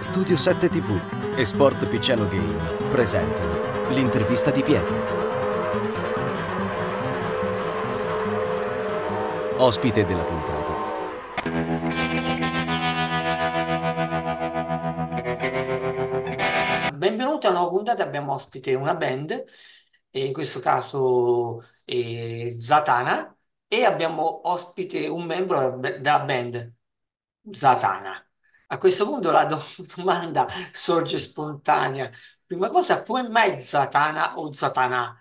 Studio 7 TV e Sport Picciano Game presentano l'intervista di Pietro. Ospite della puntata. Benvenuti a una nuova puntata, abbiamo ospite una band, e in questo caso è eh, Zatana, e abbiamo ospite un membro della band, Zatana. A questo punto la domanda sorge spontanea. Prima cosa, come mai Zatanna o Zatanà?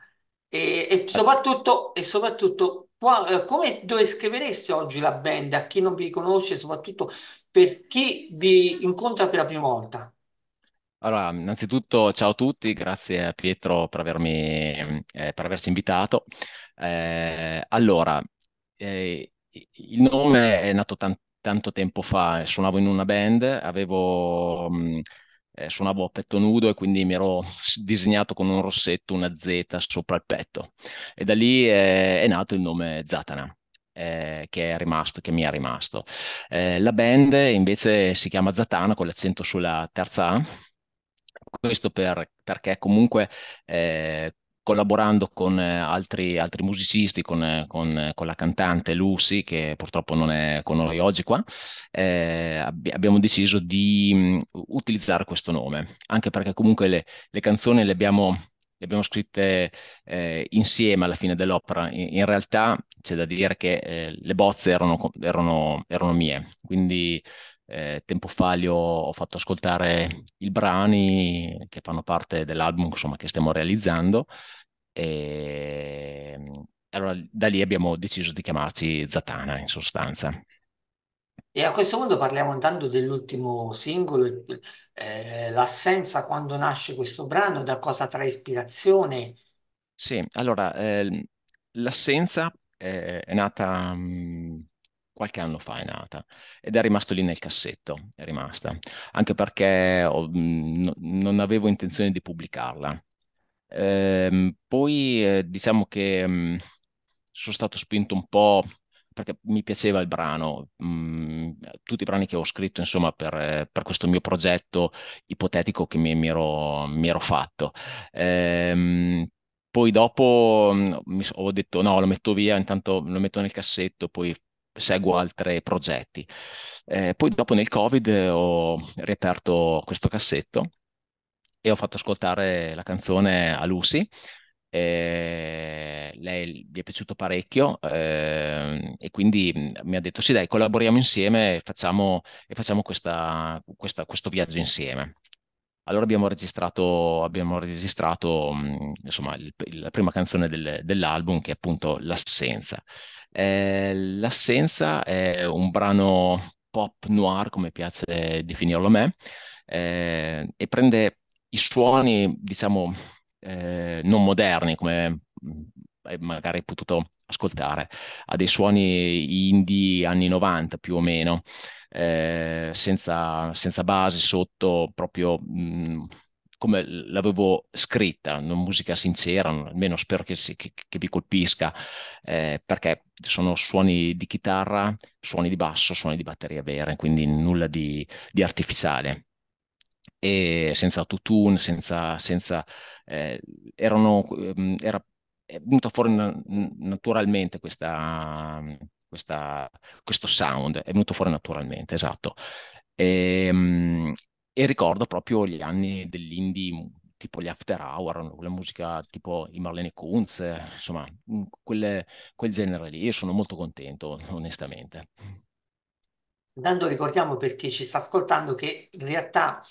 E, e soprattutto, e soprattutto qua, eh, come descrivereste oggi la band a chi non vi conosce, soprattutto per chi vi incontra per la prima volta? Allora, innanzitutto ciao a tutti, grazie a Pietro per, avermi, eh, per averci invitato. Eh, allora, eh, il nome è nato tant- tanto tempo fa, eh, suonavo in una band, avevo, mh, mm, eh, suonavo a petto nudo e quindi mi ero disegnato con un rossetto, una Z sopra il petto. E da lì è, è nato il nome Zatana. Eh, che, rimasto, che mi è rimasto. Eh, la band invece si chiama Zatana con l'accento sulla terza A, questo per, perché comunque eh, collaborando con eh, altri, altri musicisti, con, eh, con, eh, con, la cantante Lucy, che purtroppo non è con noi oggi qua, eh, ab- abbiamo deciso di mm, utilizzare questo nome, anche perché comunque le, le canzoni le abbiamo, le abbiamo scritte eh, insieme alla fine dell'opera. In, in, realtà c'è da dire che eh, le bozze erano, erano, erano mie, quindi eh, tempo fa gli ho, ho, fatto ascoltare i brani che fanno parte dell'album insomma, che stiamo realizzando e ehm, allora da lì abbiamo deciso di chiamarci Zatana, in sostanza. E a questo punto parliamo intanto dell'ultimo singolo, eh, L'assenza, quando nasce questo brano, da cosa trae ispirazione? Sì, allora, eh, L'assenza eh, è nata mh, mm, qualche anno fa, è nata, ed è rimasto lì nel cassetto, è rimasta, anche perché ho, mh, mm, non avevo intenzione di pubblicarla. Ehm, poi eh, diciamo che mh, mm, sono stato spinto un po' perché mi piaceva il brano, mh, mm, tutti i brani che ho scritto insomma per, eh, per questo mio progetto ipotetico che mi, mi, ero, mi ero, fatto. Ehm, poi dopo mh, mm, ho detto no, lo metto via, intanto lo metto nel cassetto, poi seguo altri progetti. Eh, poi dopo nel Covid ho riaperto questo cassetto e ho fatto ascoltare la canzone a Lucy. Eh, lei gli è piaciuto parecchio eh, e quindi mi ha detto sì dai collaboriamo insieme e facciamo, e facciamo questa, questa, questo viaggio insieme allora abbiamo registrato, abbiamo registrato insomma, il, la prima canzone del, dell'album che è appunto L'assenza eh, L'assenza è un brano pop noir come piace definirlo a me ehm, e prende i suoni, diciamo, eh, non moderni, come mm, magari hai potuto ascoltare, a dei suoni indie anni 90 più o meno, eh, senza, senza base sotto, proprio mh, mm, come l'avevo scritta, una musica sincera, almeno spero che, si, che, che vi colpisca, eh, perché sono suoni di chitarra, suoni di basso, suoni di batteria vera, quindi nulla di, di artificiale e senza autotune, senza, senza eh, erano, ehm, era venuta fuori naturalmente questa, questa, questo sound, è venuto fuori naturalmente, esatto. E, ehm, e ricordo proprio gli anni dell'indie, tipo gli After Hour, la musica tipo i Marlene Kunz, insomma, quelle, quel genere lì, io sono molto contento, onestamente. Intanto ricordiamo per chi ci sta ascoltando che in realtà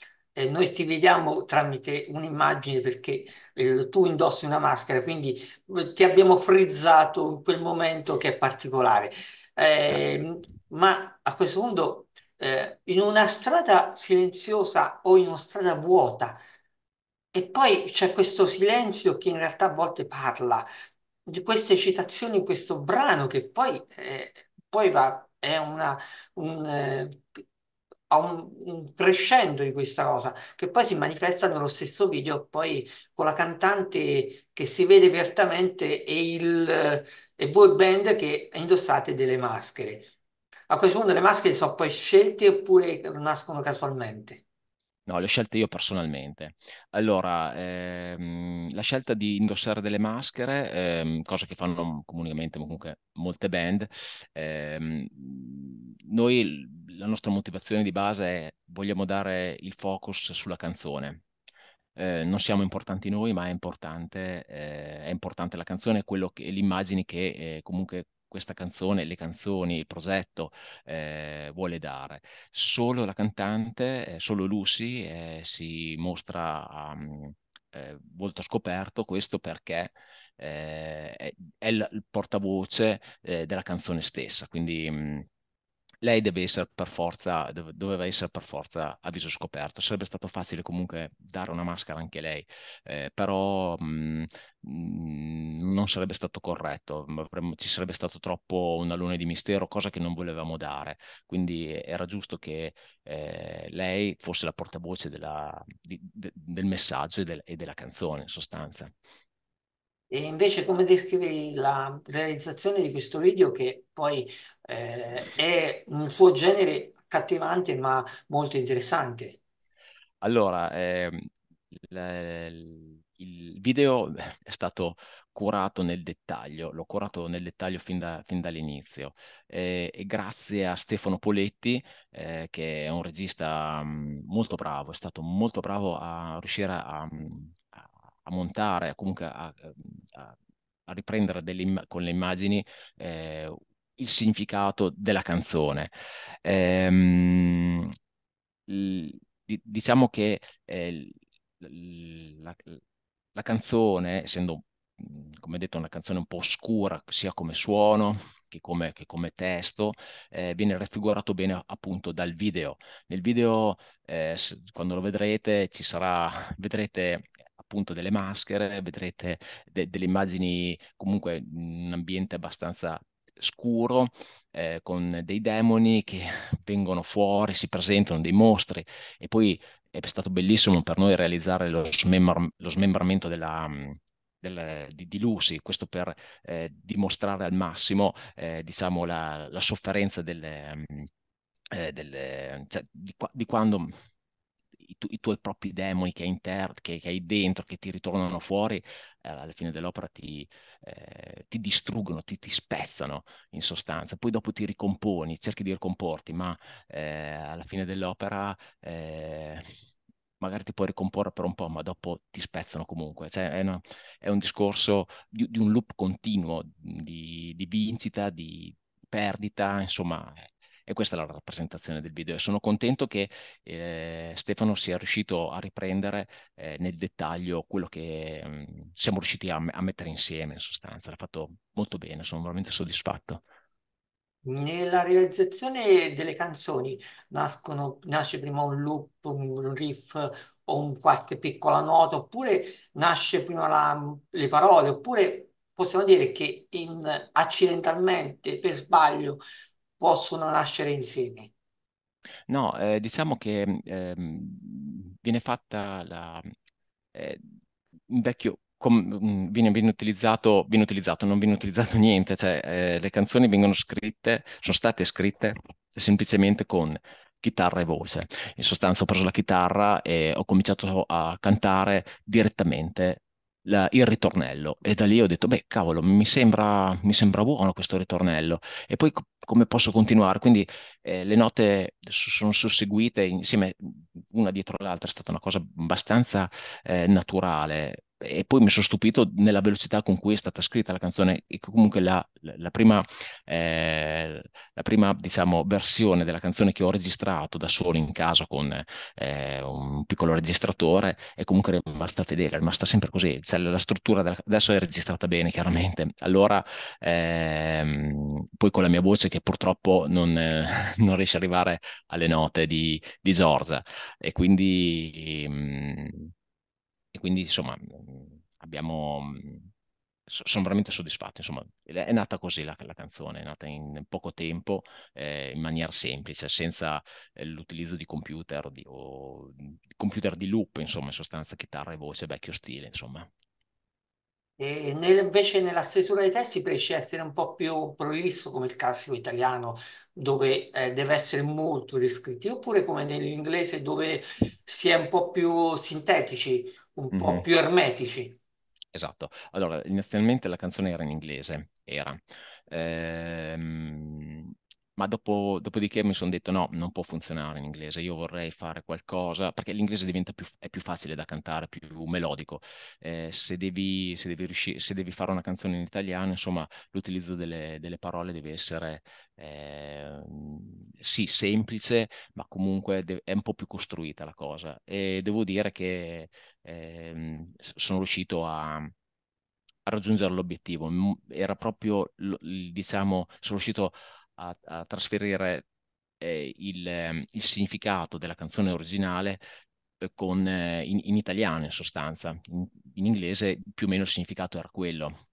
noi ti vediamo tramite un'immagine perché eh, tu indossi una maschera, quindi eh, ti abbiamo frizzato in quel momento che è particolare. Ehm, ma a questo punto, eh, in una strada silenziosa o in una strada vuota, e poi c'è questo silenzio che in realtà a volte parla di queste citazioni, questo brano che poi, eh, poi va, è una, un, eh, a un, un, crescendo di questa cosa che poi si manifesta nello stesso video poi con la cantante che si vede apertamente e, il, e voi band che indossate delle maschere. A questo punto le maschere sono poi scelte oppure nascono casualmente? No, le ho scelte io personalmente. Allora, ehm, la scelta di indossare delle maschere, ehm, cosa che fanno comunicamente comunque molte band, ehm, noi la nostra motivazione di base è vogliamo dare il focus sulla canzone. Eh, non siamo importanti noi, ma è importante, eh, è importante la canzone e le immagini che eh, comunque questa canzone, le canzoni, il progetto eh, vuole dare. Solo la cantante, eh, solo Lucy eh, si mostra um, mm, volto eh, scoperto, questo perché eh, è, è, il portavoce della canzone stessa, quindi mh, mm, lei deve essere per forza, doveva essere per forza a viso scoperto. Sarebbe stato facile comunque dare una maschera anche lei, eh, però mh, mm, mh, mm, non sarebbe stato corretto, ci sarebbe stato troppo una luna di mistero, cosa che non volevamo dare. Quindi era giusto che eh, lei fosse la portavoce della, di, de, del messaggio e, del, e della canzone in sostanza. E invece come descrivi la realizzazione di questo video che poi eh, è un suo genere accattivante ma molto interessante? Allora, eh, il, il video è stato curato nel dettaglio, l'ho curato nel dettaglio fin, da, fin dall'inizio eh, e grazie a Stefano Poletti eh, che è un regista mm, molto bravo, è stato molto bravo a riuscire a, a mm, a montare, comunque a, a, a riprendere delle, con le immagini eh, il significato della canzone. Ehm, diciamo che eh, la, la, canzone, essendo mhmm, come detto una canzone un po' oscura sia come suono che come, che come testo, eh, viene raffigurato bene appunto dal video. Nel video, eh, quando lo vedrete, ci sarà, vedrete appunto delle maschere, vedrete de- delle immagini comunque in un ambiente abbastanza scuro eh, con dei demoni che vengono fuori, si presentano dei mostri e poi è stato bellissimo per noi realizzare lo, smembra- lo smembramento della, mm, del, di, di Lucy, questo per eh, dimostrare al massimo eh, diciamo, la, la, sofferenza delle, mm, eh, delle, cioè, di, di, quando i, tu, i tuoi propri demoni che hai, inter- che, che hai, dentro, che ti ritornano fuori, eh, alla fine dell'opera ti, eh, ti distruggono, ti, ti, spezzano in sostanza. Poi dopo ti ricomponi, cerchi di ricomporti, ma eh, alla fine dell'opera eh, magari ti puoi ricomporre per un po', ma dopo ti spezzano comunque. Cioè, è, una, è, un discorso di, di, un loop continuo di, di vincita, di perdita, insomma, e questa è la rappresentazione del video e sono contento che eh, Stefano sia riuscito a riprendere eh, nel dettaglio quello che mh, mm, siamo riusciti a, a, mettere insieme in sostanza. L'ha fatto molto bene, sono veramente soddisfatto. Nella realizzazione delle canzoni nascono, nasce prima un loop, un riff o un qualche piccola nota, oppure nasce prima la, le parole, oppure possiamo dire che in, accidentalmente, per sbaglio, possono nascere insieme? No, eh, diciamo che eh, viene fatta la... Eh, un vecchio Com- mm, viene, viene, utilizzato, viene utilizzato, non viene utilizzato niente, cioè eh, le canzoni vengono scritte, sono state scritte semplicemente con chitarra e voce. In sostanza ho preso la chitarra e ho cominciato a cantare direttamente la, il ritornello e da lì ho detto, beh cavolo, mi sembra, mi sembra buono questo ritornello e poi co- come posso continuare? Quindi eh, le note sono susseguite insieme una dietro l'altra, è stata una cosa abbastanza eh, naturale e poi mi sono stupito nella velocità con cui è stata scritta la canzone e comunque la, la, prima, eh, la prima diciamo, versione della canzone che ho registrato da solo in casa con eh, un piccolo registratore è comunque rimasta fedele, è rimasta sempre così, cioè, la struttura della, adesso è registrata bene chiaramente, allora ehm, poi con la mia voce che purtroppo non, eh, non riesce ad arrivare alle note di, di Giorgia e quindi... Mh, mm, e quindi insomma mm, abbiamo mm, sono veramente soddisfatto, insomma, è nata così la, la canzone, è nata in poco tempo, eh, in maniera semplice, senza eh, l'utilizzo di computer di, o computer di loop, insomma, in sostanza chitarra e voce, vecchio stile, insomma. E nel, invece nella stesura dei testi riesci a essere un po' più prolisso come il classico italiano, dove eh, deve essere molto descrittivo, oppure come nell'inglese dove si è un po' più sintetici, un po' mm-hmm. più ermetici. Esatto. Allora, inizialmente la canzone era in inglese, era. Ehm, ma dopo, dopodiché mi sono detto no, non può funzionare in inglese, io vorrei fare qualcosa, perché l'inglese diventa più, è più facile da cantare, più melodico. Eh, se, devi, se, devi riusci- se, devi, fare una canzone in italiano, insomma, l'utilizzo delle, delle parole deve essere eh, sì, semplice, ma comunque de- è un po' più costruita la cosa. E devo dire che ehm, sono riuscito a, a raggiungere l'obiettivo. Era proprio, diciamo, sono riuscito a, a trasferire eh, il, ehm, il, significato della canzone originale eh, con, eh, in, in, italiano in sostanza. In, in inglese più o meno il significato era quello.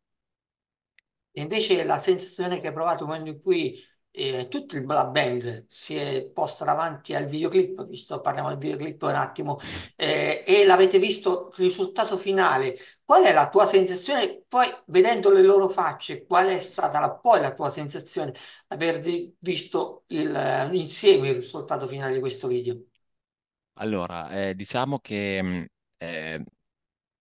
E invece la sensazione che hai provato quando in cui eh, il la band si è posta davanti al videoclip, visto parliamo del videoclip un attimo, eh, e l'avete visto il risultato finale. Qual è la tua sensazione? Poi vedendo le loro facce, qual è stata la, poi la tua sensazione aver visto il, insieme il risultato finale di questo video? Allora, eh, diciamo che mm, eh,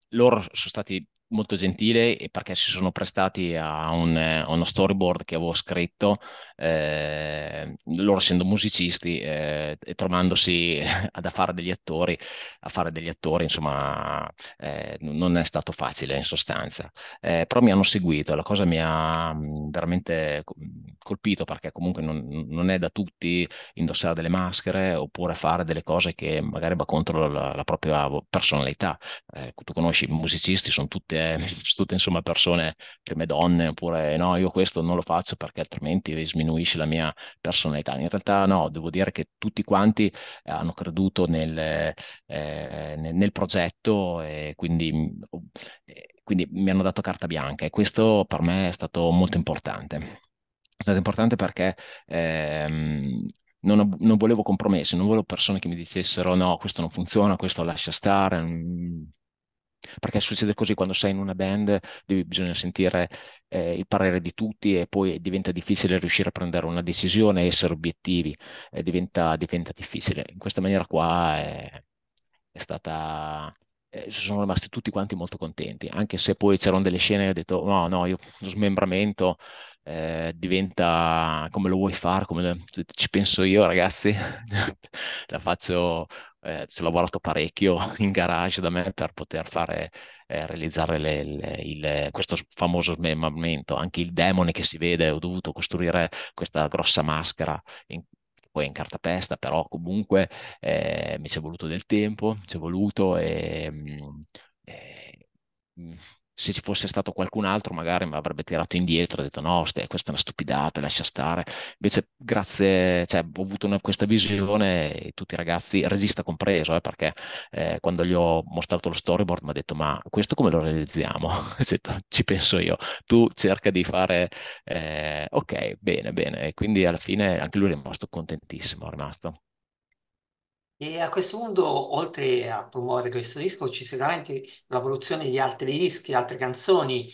loro sono stati molto gentile perché si sono prestati a, un, eh, a uno storyboard che avevo scritto, eh, loro essendo musicisti eh, e trovandosi ad affare degli attori, a fare degli attori, insomma, eh, non è stato facile in sostanza. Eh, però mi hanno seguito, la cosa mi ha mm, veramente colpito perché comunque non, non è da tutti indossare delle maschere oppure fare delle cose che magari va contro la, la propria personalità. Eh, tu conosci i musicisti, sono tutti tutte, tutte insomma, persone, prime donne, oppure no, io questo non lo faccio perché altrimenti sminuisce la mia personalità. In realtà no, devo dire che tutti quanti hanno creduto nel, eh, nel, nel progetto e quindi, eh, quindi mi hanno dato carta bianca e questo per me è stato molto importante. È stato importante perché ehm, non, non, volevo compromessi, non volevo persone che mi dicessero no, questo non funziona, questo lascia stare, mm, perché succede così quando sei in una band, devi, bisogna sentire eh, il parere di tutti e poi diventa difficile riuscire a prendere una decisione e essere obiettivi, eh, diventa, diventa, difficile. In questa maniera qua è, eh, è stata... Eh, sono rimasti tutti quanti molto contenti, anche se poi c'erano delle scene che ho detto no, no, io, lo smembramento eh, diventa come lo vuoi fare, come lo, ci penso io ragazzi, la faccio eh, ci ho lavorato parecchio in garage da me per poter fare, eh, realizzare le, le, il, questo famoso smembramento. Anche il demone che si vede, ho dovuto costruire questa grossa maschera in, poi in cartapesta, però comunque eh, mi ci è voluto del tempo, ci è voluto e, mm, e eh, mm, se ci fosse stato qualcun altro magari mi avrebbe tirato indietro e detto no, ste, questa è una stupidata, lascia stare. Invece grazie, cioè, ho avuto una, questa visione, tutti i ragazzi, regista compreso, eh, perché eh, quando gli ho mostrato lo storyboard mi ha detto ma questo come lo realizziamo? ci penso io, tu cerca di fare eh, ok, bene, bene. E quindi alla fine anche lui è rimasto contentissimo, è rimasto. E a questo punto, oltre a promuovere questo disco, ci sarà anche la produzione di altri dischi, altre canzoni.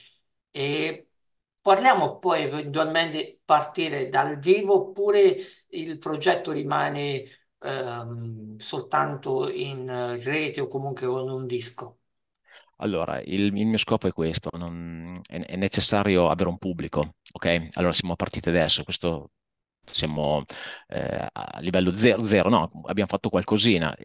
E parliamo poi eventualmente partire dal vivo oppure il progetto rimane ehm, soltanto in rete o comunque con un disco? Allora, il, il, mio scopo è questo, non, è, è, necessario avere un pubblico, ok? Allora siamo partiti adesso, questo siamo eh, a livello zero, 0 no, abbiamo fatto qualcosina,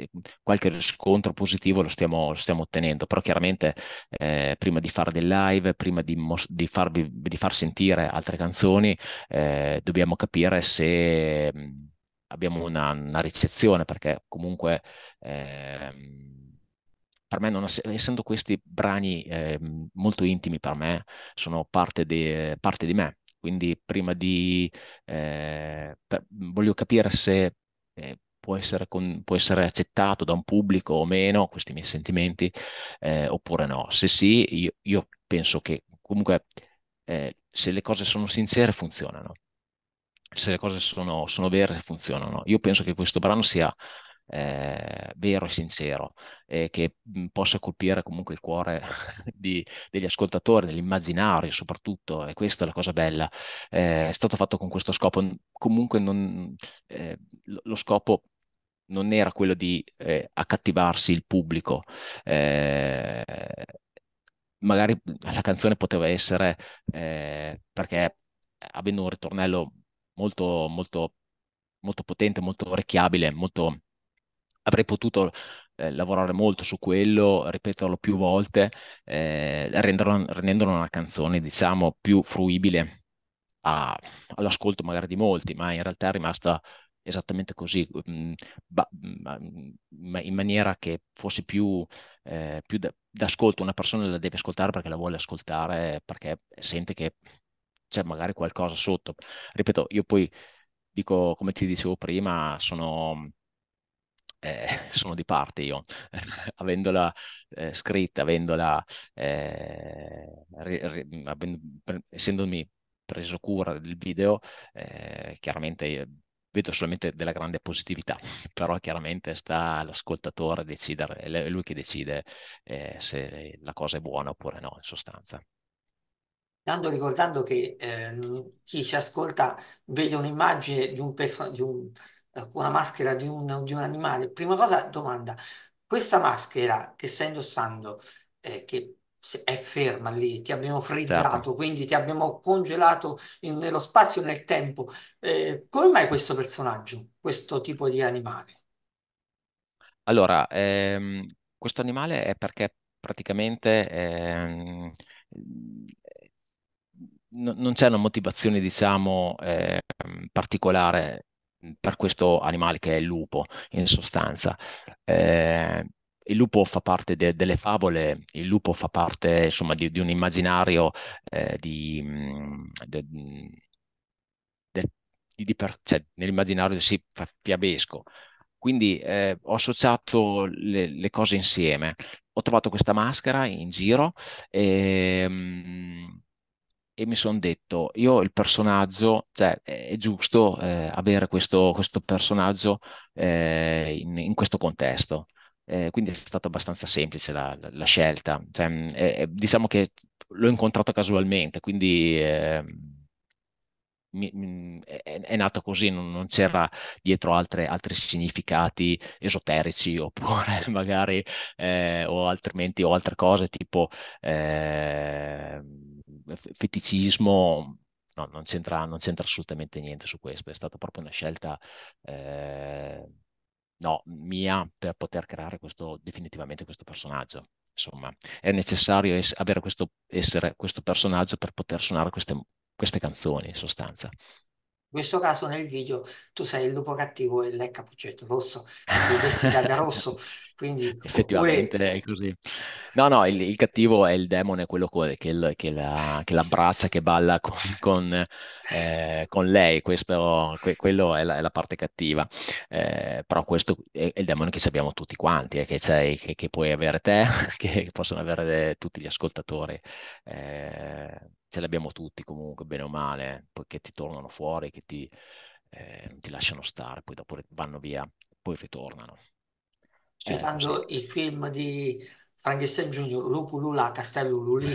qualche riscontro positivo lo stiamo, lo stiamo ottenendo, però chiaramente eh, prima di fare del live, prima di, mos- di, farvi, di far sentire altre canzoni, eh, dobbiamo capire se mm, abbiamo una, una ricezione, perché comunque ehm, per me, non, essendo questi brani ehm, molto intimi per me, sono parte di, parte di me quindi prima di... Eh, mhmm, voglio capire se eh, può, essere con, può, essere accettato da un pubblico o meno questi miei sentimenti eh, oppure no. Se sì, io, io penso che comunque eh, se le cose sono sincere funzionano. Se le cose sono, sono vere funzionano. Io penso che questo brano sia eh, vero e sincero eh, che mhmm, possa colpire comunque il cuore di, degli ascoltatori, dell'immaginario soprattutto, e questa è la cosa bella. Eh, è stato fatto con questo scopo, comunque non, eh, lo scopo non era quello di eh, accattivarsi il pubblico eh, magari mhmm, la canzone poteva essere eh, perché avendo un ritornello molto, molto, molto potente, molto orecchiabile, molto avrei potuto eh, lavorare molto su quello, ripeterlo più volte, eh, renderlo, rendendolo una canzone diciamo più fruibile a, all'ascolto magari di molti, ma in realtà è rimasta esattamente così, mh, mm, ba, mh, mm, in maniera che fosse più, eh, più d- d'ascolto, una persona la deve ascoltare perché la vuole ascoltare, perché sente che c'è magari qualcosa sotto. Ripeto, io poi dico, come ti dicevo prima, sono eh, sono di parte io, avendola eh, scritta, avendola, eh, re, re, avendo, pre, essendomi preso cura del video, eh, chiaramente vedo solamente della grande positività, però chiaramente sta all'ascoltatore decidere, è lui che decide eh, se la cosa è buona oppure no, in sostanza. Tanto ricordando che eh, chi ci ascolta vede un'immagine di un, perso- di un una maschera di un, di un animale, prima cosa domanda, questa maschera che stai indossando, eh, che è ferma lì, ti abbiamo frizzato, certo. quindi ti abbiamo congelato in, nello spazio e nel tempo, eh, come mai questo personaggio, questo tipo di animale? Allora, ehm, questo animale è perché praticamente ehm, non c'è una motivazione, diciamo, eh, particolare per questo animale che è il lupo, in sostanza. Eh, il lupo fa parte de- delle favole, il lupo fa parte insomma di, di un immaginario eh, di, de, di per, cioè, nell'immaginario sì, fiabesco. Quindi eh, ho associato le, le, cose insieme. Ho trovato questa maschera in giro e, ehm, e mi sono detto, io il personaggio, cioè è giusto eh, avere questo, questo personaggio eh, in, in, questo contesto. Eh, quindi è stata abbastanza semplice la, la, la scelta. Cioè, mm, diciamo che l'ho incontrato casualmente, quindi ehm, mi, mi, mm, è, è, nato così, non, non c'era dietro altre, altri significati esoterici oppure magari eh, o altrimenti o altre cose tipo ehm, feticismo, no, non, c'entra, non c'entra, assolutamente niente su questo, è stata proprio una scelta eh, no, mia per poter creare questo, definitivamente questo personaggio. Insomma, è necessario es- avere questo, essere questo personaggio per poter suonare queste, queste canzoni, in sostanza questo caso nel video tu sei il lupo cattivo e lei è Cappuccetto Rosso, vestita da rosso, quindi... Effettivamente è così. No, no, il, il, cattivo è il demone, quello che, il, che, la, che l'abbraccia, che balla con, con, eh, con lei, questo, que, quello è la, è la, parte cattiva. Eh, però questo è, è, il demone che abbiamo tutti quanti, eh, che, che, che, puoi avere te, che possono avere tutti gli ascoltatori. Eh, ce l'abbiamo tutti comunque, bene o male, poiché ti tornano fuori, che ti, eh, ti lasciano stare, poi dopo vanno via, poi ritornano. Citando eh, il film di Frankenstein Junior, Lupu Lula, Castello Lulì.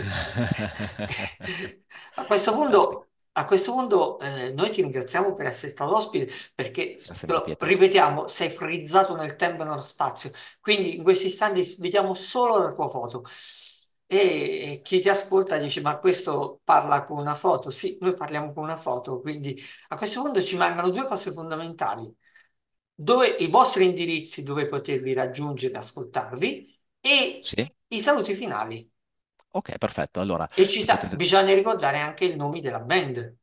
a questo punto, a questo punto eh, noi ti ringraziamo per essere stato ospite perché, lo, ripetiamo, sei frizzato nel tempo e nello spazio, quindi in questi istanti vediamo solo la tua foto e chi ti ascolta dice ma questo parla con una foto, sì, noi parliamo con una foto, quindi a questo punto ci mancano due cose fondamentali, dove, i vostri indirizzi dove potervi raggiungere, ascoltarvi e sì. i saluti finali. Ok, perfetto. Allora, e cita- potete... bisogna ricordare anche i nomi della band.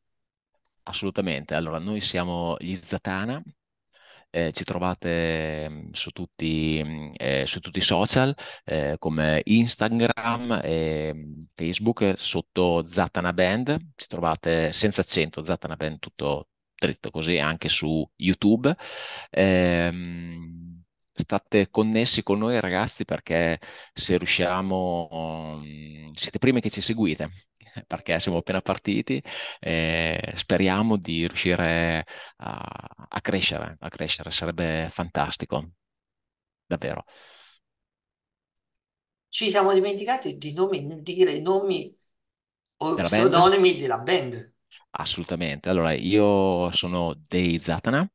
Assolutamente. Allora, noi siamo gli Zatana, eh, ci trovate mm, su tutti, mm, eh, su tutti i social eh, come Instagram e mm, Facebook sotto Zatana Band, ci trovate senza accento Zatana Band tutto dritto così anche su YouTube. Ehm, state connessi con noi ragazzi perché se riusciamo, siete i primi che ci seguite perché siamo appena partiti e speriamo di riuscire a, a crescere, a crescere, sarebbe fantastico, davvero. Ci siamo dimenticati di nomi, dire nomi o della pseudonimi band? della band. Assolutamente, allora io sono Dei Zatana,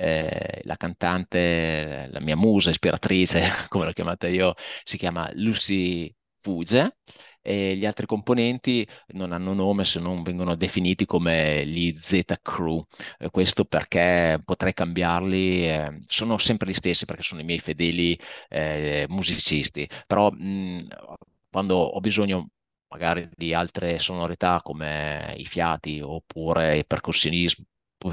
eh, la cantante, la mia musa ispiratrice, come l'ho chiamata io, si chiama Lucy Fuge e gli altri componenti non hanno nome se non vengono definiti come gli Z Crew. Eh, questo perché potrei cambiarli, eh, sono sempre gli stessi perché sono i miei fedeli eh, musicisti, però mh, quando ho bisogno magari di altre sonorità come i fiati oppure il percussionismo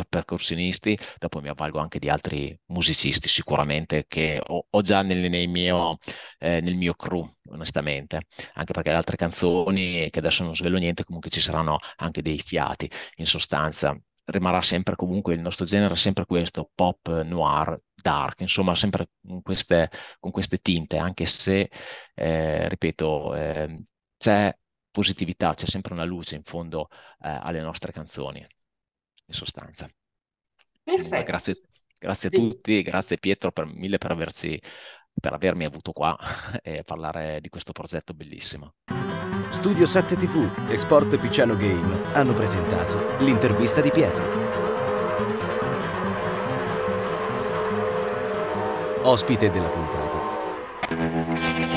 percussionisti, dopo mi avvalgo anche di altri musicisti sicuramente che ho, ho già nel, mio, eh, nel mio crew, onestamente, anche perché le altre canzoni, che adesso non svelo niente, comunque ci saranno anche dei fiati, in sostanza rimarrà sempre comunque il nostro genere, sempre questo pop noir, dark, insomma, sempre in queste, con queste tinte, anche se, eh, ripeto, eh, c'è positività, c'è sempre una luce in fondo eh, alle nostre canzoni in sostanza. Perfetto. Grazie, grazie, a tutti, grazie Pietro per mille per, averci, per avermi avuto qua e parlare di questo progetto bellissimo. Studio 7 TV e Sport Picciano Game hanno presentato l'intervista di Pietro. Ospite della puntata.